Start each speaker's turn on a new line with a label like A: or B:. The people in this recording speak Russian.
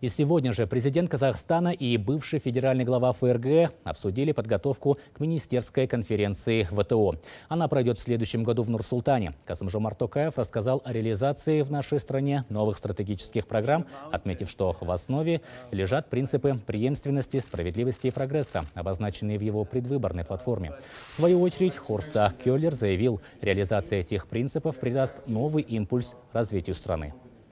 A: И сегодня же президент Казахстана и бывший федеральный глава ФРГ обсудили подготовку к министерской конференции ВТО. Она пройдет в следующем году в Нур-Султане. Касымжо Токаев рассказал о реализации в нашей стране новых стратегических программ, отметив, что в основе лежат принципы преемственности, справедливости и прогресса, обозначенные в его предвыборной платформе. В свою очередь, Хорста Келлер заявил, реализация этих принципов придаст новый импульс развитию страны.